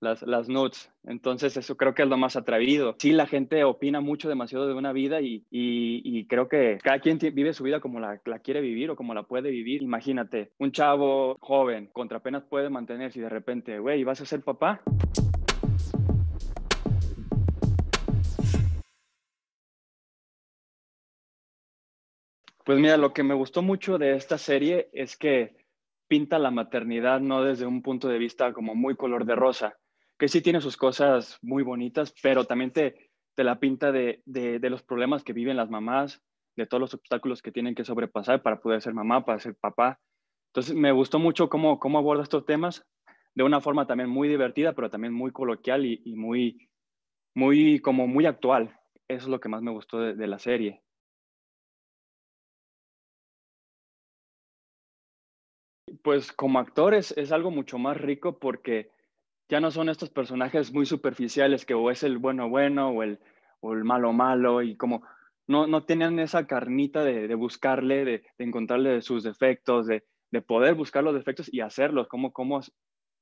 las, las nudes. Entonces, eso creo que es lo más atrevido. Sí, la gente opina mucho, demasiado de una vida y, creo que cada quien vive su vida como la, la, quiere vivir o como la puede vivir. Imagínate, un chavo joven contra apenas puede mantenerse y de repente, güey, ¿vas a ser papá? Pues mira, lo que me gustó mucho de esta serie es que pinta la maternidad no desde un punto de vista como muy color de rosa, que sí tiene sus cosas muy bonitas, pero también te, la pinta de, los problemas que viven las mamás, de todos los obstáculos que tienen que sobrepasar para poder ser mamá, para ser papá. Entonces, me gustó mucho cómo, aborda estos temas de una forma también muy divertida, pero también muy coloquial y, muy, muy, como muy actual. Eso es lo que más me gustó de, de la serie. Pues como actores es algo mucho más rico porque ya no son estos personajes muy superficiales que o es el bueno bueno o el, o malo malo y como no, no tenían esa carnita de, buscarle, de, encontrarle sus defectos, de, poder buscar los defectos y hacerlos, como cómo,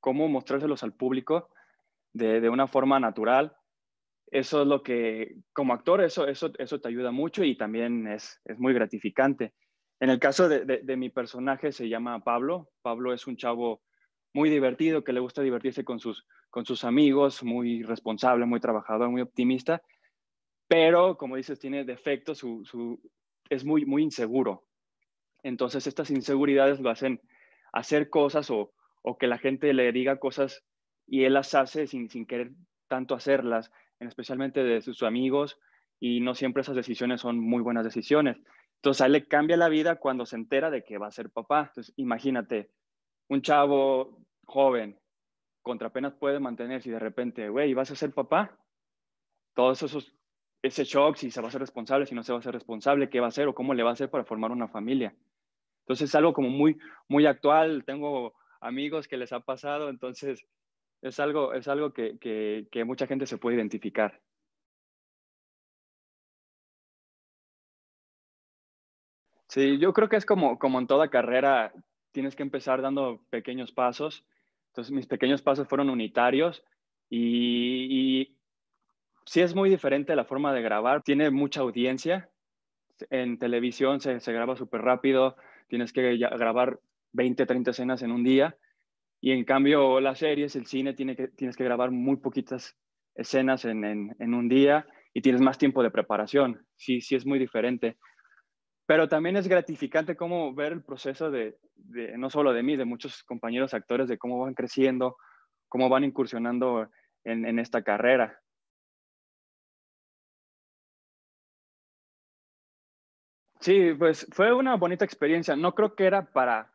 cómo mostrárselos al público de, una forma natural. Eso es lo que, como actor, eso, eso, te ayuda mucho y también es, es muy gratificante. En el caso de, mi personaje se llama Pablo. Pablo es un chavo muy divertido, que le gusta divertirse con sus, con sus amigos, muy responsable, muy trabajador, muy optimista, pero como dices, tiene defectos, su, su, es muy, muy inseguro. Entonces estas inseguridades lo hacen hacer cosas o, o que la gente le diga cosas y él las hace sin, sin querer tanto hacerlas, especialmente de sus amigos, y no siempre esas decisiones son muy buenas decisiones. Entonces a él le cambia la vida cuando se entera de que va a ser papá. Entonces imagínate, un chavo joven, contra apenas puede mantenerse y de repente, güey, ¿vas a ser papá? Todos esos, ese shock, si se va a ser responsable, si no se va a ser responsable, qué va a hacer o cómo le va a hacer para formar una familia. Entonces es algo como muy, muy actual, tengo amigos que les ha pasado, entonces es algo, es algo que, mucha gente se puede identificar. Sí, yo creo que es como, como en toda carrera, tienes que empezar dando pequeños pasos entonces mis pequeños pasos fueron unitarios y, sí es muy diferente la forma de grabar. Tiene mucha audiencia. En televisión se, graba súper rápido. Tienes que grabar 20, 30 escenas en un día. Y en cambio, las series, el cine, tiene que, tienes que grabar muy poquitas escenas en, en, un día y tienes más tiempo de preparación. Sí, sí es muy diferente. Pero también es gratificante como ver el proceso de, no solo de mí, de muchos compañeros actores, de cómo van creciendo, cómo van incursionando en, esta carrera. Sí, pues fue una bonita experiencia. No creo que era para,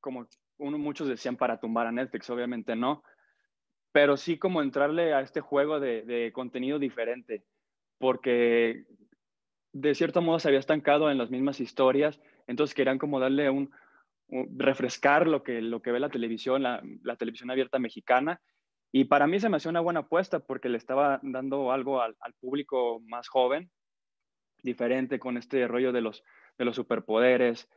como muchos decían, para tumbar a Netflix, obviamente no, pero sí como entrarle a este juego de contenido diferente, porque de cierto modo se había estancado en las mismas historias, entonces querían como darle un, refrescar lo que, lo que ve la televisión, la, televisión abierta mexicana. Y para mí se me hacía una buena apuesta porque le estaba dando algo al, público más joven, diferente con este rollo de los, de los superpoderes.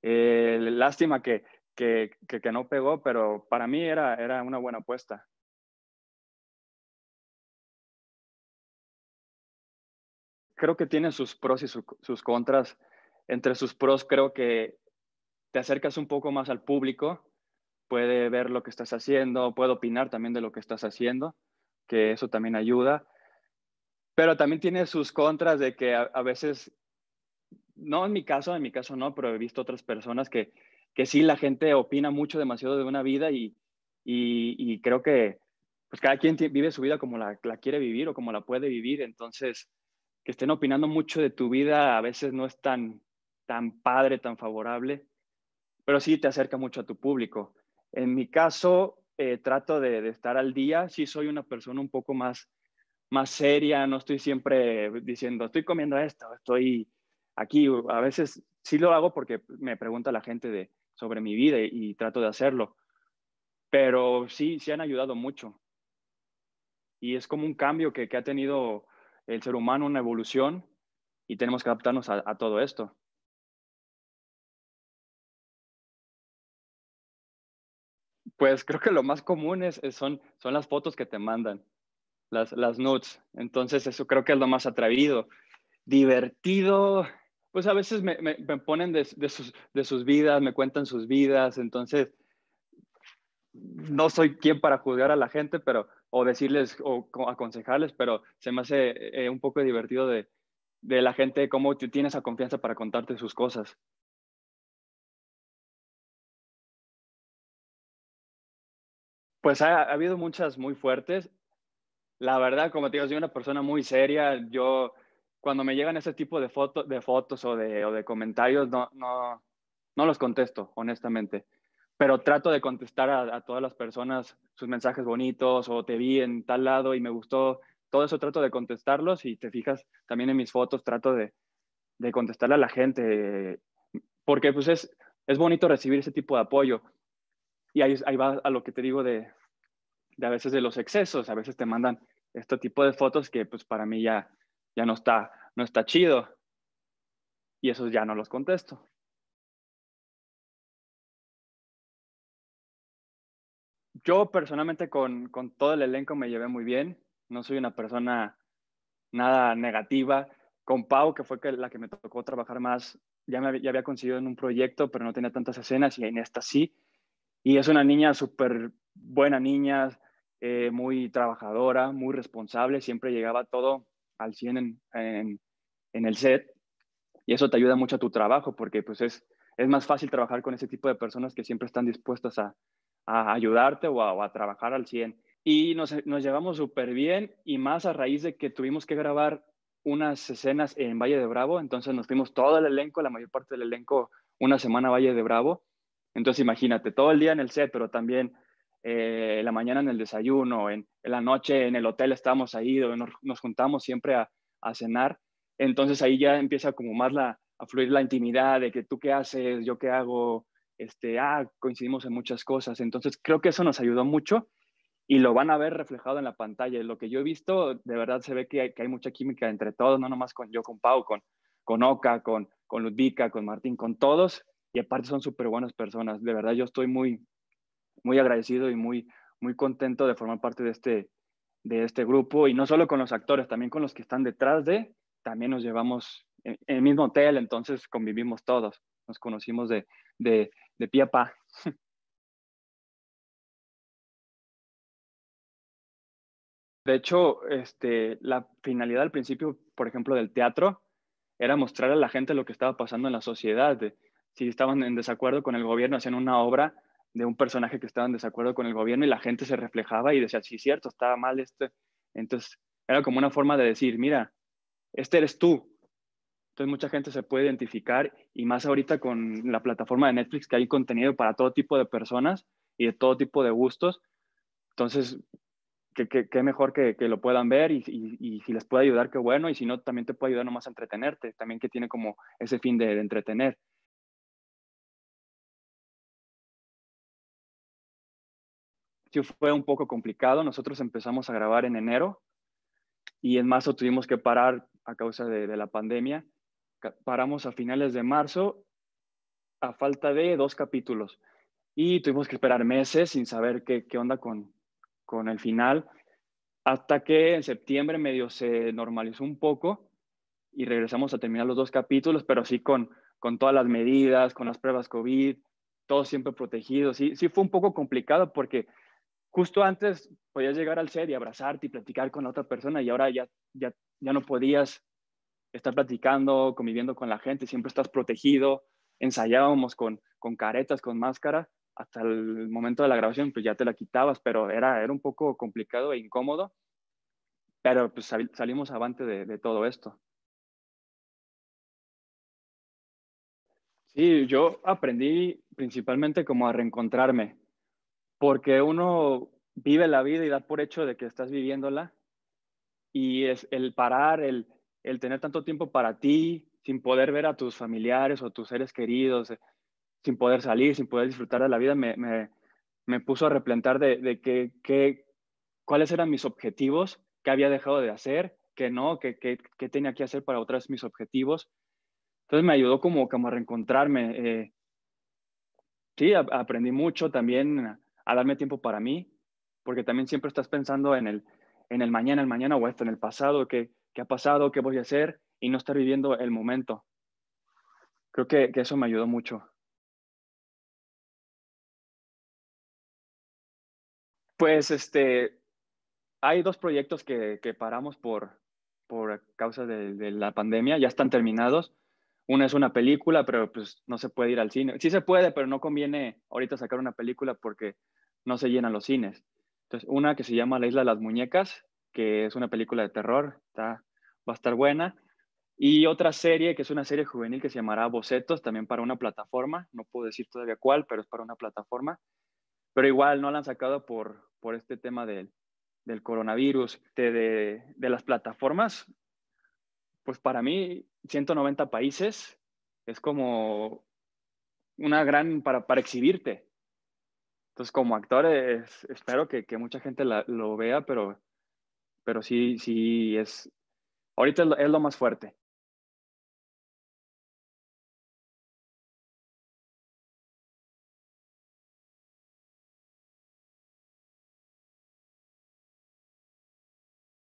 Eh, lástima que, que, que, que, no pegó, pero para mí era, era una buena apuesta. creo que tiene sus pros y sus contras. Entre sus pros creo que te acercas un poco más al público, puede ver lo que estás haciendo, puede opinar también de lo que estás haciendo, que eso también ayuda. Pero también tiene sus contras de que a, veces, no en mi caso, en mi caso no, pero he visto otras personas que, que sí la gente opina mucho, demasiado de una vida y, y, creo que pues cada quien vive su vida como la, quiere vivir o como la puede vivir. Entonces, que estén opinando mucho de tu vida a veces no es tan, tan padre, tan favorable, pero sí te acerca mucho a tu público. En mi caso, eh, trato de, estar al día, sí soy una persona un poco más, más seria, no estoy siempre diciendo, estoy comiendo esto, estoy aquí, a veces sí lo hago porque me pregunta la gente de, sobre mi vida y, trato de hacerlo, pero sí, sí han ayudado mucho. Y es como un cambio que, que ha tenido el ser humano una evolución y tenemos que adaptarnos a, todo esto. Pues creo que lo más común es, son, son las fotos que te mandan, las, las nudes. Entonces eso creo que es lo más atrevido. Divertido, pues a veces me, me, ponen de, sus, de sus vidas, me cuentan sus vidas, entonces no soy quien para juzgar a la gente, pero o decirles o aconsejarles, pero se me hace eh, un poco divertido de, de la gente, cómo tienes esa confianza para contarte sus cosas. Pues ha, habido muchas muy fuertes. La verdad, como te digo, soy una persona muy seria. Yo, cuando me llegan ese tipo de, de fotos o de, o de comentarios, no, no, no los contesto, honestamente pero trato de contestar a, todas las personas sus mensajes bonitos o te vi en tal lado y me gustó. Todo eso trato de contestarlos y te fijas también en mis fotos, trato de, de contestarle a la gente, porque pues es, es bonito recibir ese tipo de apoyo. Y ahí, ahí va a lo que te digo de, de a veces de los excesos, a veces te mandan este tipo de fotos que pues para mí ya, ya no, está, no está chido y esos ya no los contesto. yo personalmente con, con todo el elenco me llevé muy bien. No soy una persona nada negativa. Con Pau, que fue la que me tocó trabajar más, ya, me, ya había conseguido en un proyecto, pero no tenía tantas escenas y en esta sí. Y es una niña súper buena niña, eh, muy trabajadora, muy responsable, siempre llegaba todo al 100 en, en, en, el set. Y eso te ayuda mucho a tu trabajo porque pues es, es más fácil trabajar con ese tipo de personas que siempre están dispuestas a, a ayudarte o a, trabajar al 100. Y nos, llevamos súper bien y más a raíz de que tuvimos que grabar unas escenas en Valle de Bravo, entonces nos fuimos todo el elenco, la mayor parte del elenco, una semana a Valle de Bravo. Entonces imagínate, todo el día en el set, pero también eh, la mañana en el desayuno, en, la noche en el hotel estábamos ahí, nos, nos juntamos siempre a, cenar. Entonces ahí ya empieza como más la, a fluir la intimidad de que tú qué haces, yo qué hago, este, ah, coincidimos en muchas cosas. Entonces, creo que eso nos ayudó mucho y lo van a ver reflejado en la pantalla. Lo que yo he visto, de verdad se ve que hay, que hay mucha química entre todos, no nomás con yo, con Pau, con, con Oca, con, con Ludvica, con Martín, con todos. Y aparte son súper buenas personas. De verdad, yo estoy muy, muy agradecido y muy, muy contento de formar parte de este, de este grupo. Y no solo con los actores, también con los que están detrás de, también nos llevamos en, el mismo hotel, entonces convivimos todos. Nos conocimos de, de pie a pa. De hecho, este, la finalidad al principio, por ejemplo, del teatro era mostrar a la gente lo que estaba pasando en la sociedad. si estaban en desacuerdo con el gobierno, hacían una obra de un personaje que estaba en desacuerdo con el gobierno y la gente se reflejaba y decía, sí, cierto, estaba mal esto. Entonces, era como una forma de decir, mira, este eres tú, entonces mucha gente se puede identificar y más ahorita con la plataforma de Netflix que hay contenido para todo tipo de personas y de todo tipo de gustos. Entonces, qué, mejor que, lo puedan ver y, si les puede ayudar, qué bueno. Y si no, también te puede ayudar nomás a entretenerte, también que tiene como ese fin de, entretener. Sí, fue un poco complicado. Nosotros empezamos a grabar en enero y en marzo tuvimos que parar a causa de la pandemia paramos a finales de marzo a falta de dos capítulos y tuvimos que esperar meses sin saber qué, onda con, con el final, hasta que en septiembre medio se normalizó un poco y regresamos a terminar los dos capítulos, pero sí con, con todas las medidas, con las pruebas COVID, todo siempre protegido. Sí, sí fue un poco complicado porque justo antes podías llegar al set y abrazarte y platicar con la otra persona y ahora ya, ya, ya no podías estar platicando, conviviendo con la gente, siempre estás protegido. Ensayábamos con, caretas, con máscara, hasta el momento de la grabación, pues ya te la quitabas, pero era, era un poco complicado e incómodo, pero pues salimos avante de, de todo esto. Sí, yo aprendí principalmente como a reencontrarme, porque uno vive la vida y da por hecho de que estás viviéndola, y es el parar, el, el tener tanto tiempo para ti, sin poder ver a tus familiares o tus seres queridos, eh, sin poder salir, sin poder disfrutar de la vida, me, me, puso a replantar de, de que, cuáles eran mis objetivos, qué había dejado de hacer, qué no, qué, qué, tenía que hacer para otras mis objetivos. Entonces me ayudó como, como a reencontrarme. Eh, sí, aprendí mucho también a, darme tiempo para mí, porque también siempre estás pensando en el, en el mañana, el mañana o esto, en el pasado, que qué ha pasado, qué voy a hacer y no estar viviendo el momento. Creo que, eso me ayudó mucho. Pues este, hay dos proyectos que, paramos por, por causa de, de, la pandemia, ya están terminados. Una es una película, pero pues no se puede ir al cine. Sí se puede, pero no conviene ahorita sacar una película porque no se llenan los cines. Entonces, una que se llama La Isla de las Muñecas, que es una película de terror, está, va a estar buena. Y otra serie, que es una serie juvenil que se llamará Bocetos, también para una plataforma, no puedo decir todavía cuál, pero es para una plataforma. Pero igual no la han sacado por, por este tema del, coronavirus, de, las plataformas. Pues para mí, 190 países es como una gran para, para exhibirte. Entonces, como actor, espero que, mucha gente lo vea, pero pero sí, sí es, ahorita es lo, es lo más fuerte.